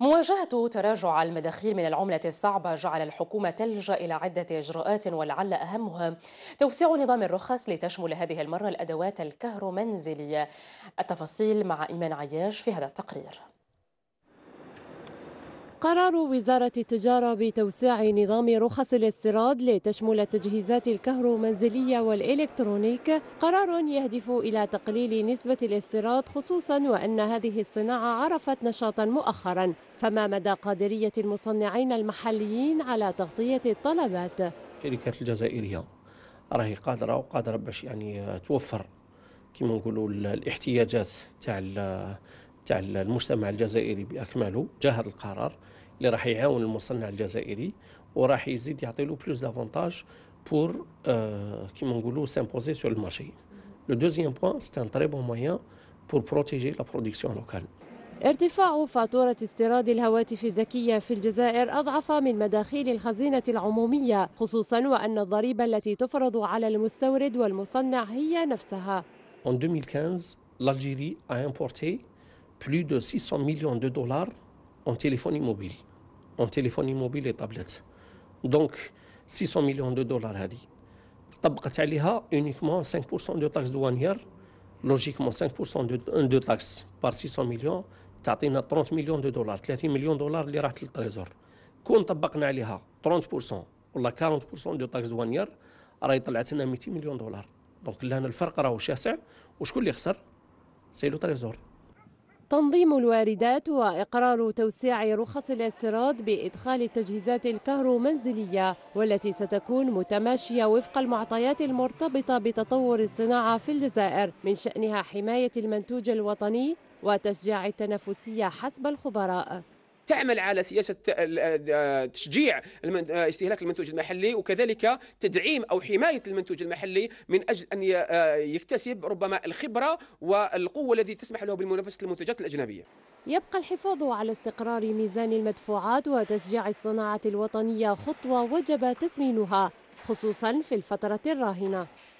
مواجهة تراجع المداخيل من العملة الصعبة جعل الحكومة تلجأ إلى عدة إجراءات ولعل أهمها توسيع نظام الرخص لتشمل هذه المرة الأدوات الكهرومنزلية التفاصيل مع إيمان عياش في هذا التقرير قرار وزارة التجارة بتوسيع نظام رخص الاستيراد لتشمل التجهيزات الكهرومنزلية والإلكترونيك قرار يهدف إلى تقليل نسبة الاستيراد خصوصا وأن هذه الصناعة عرفت نشاطا مؤخرا فما مدى قادرية المصنعين المحليين على تغطية الطلبات الشركات الجزائرية راهي قادرة وقادرة باش يعني توفر كما نقولوا الاحتياجات تاع تاع المجتمع الجزائري باكمله جاهد هذا القرار اللي راح يعاون المصنع الجزائري وراح يزيد يعطي له بلوس دافونتاج بور كيما نقولوا سامبوزي سور المارشي لو دوزيام بوان سي ان تري بون مويان بور بروتيجي لا برودكسيون لوكال ارتفاع فاتورة استيراد الهواتف الذكية في الجزائر أضعف من مداخيل الخزينة العمومية خصوصا وأن الضريبة التي تفرض على المستورد والمصنع هي نفسها. En 2015, l'Algérie a importé plus de 600 millions de dollars en téléphonie mobile, en téléphonie mobile et tablette. Donc 600 millions de dollars هذه طبقت عليها uniquement 5% de taxes douanières لوجيكمون 5% de, de taxes par 600 مليون تعطينا 30 مليون دو دولار 30 مليون دولار اللي راحت للتريزور كون طبقنا عليها 30% ولا 40% دو تاكس دوانيير راهي طلعت لنا 200 مليون دولار دونك لهنا الفرق راهو شاسع وشكون اللي خسر سي لو تريزور تنظيم الواردات وإقرار توسيع رخص الاستيراد بإدخال التجهيزات الكهرومنزلية والتي ستكون متماشية وفق المعطيات المرتبطة بتطور الصناعة في الجزائر من شأنها حماية المنتوج الوطني وتشجيع التنافسية حسب الخبراء تعمل على سياسه آه، آه، تشجيع آه، استهلاك المنتوج المحلي وكذلك تدعيم او حمايه المنتوج المحلي من اجل ان يكتسب ربما الخبره والقوه التي تسمح له بمنافسه المنتجات الاجنبيه. يبقى الحفاظ على استقرار ميزان المدفوعات وتشجيع الصناعه الوطنيه خطوه وجب تثمينها خصوصا في الفتره الراهنه.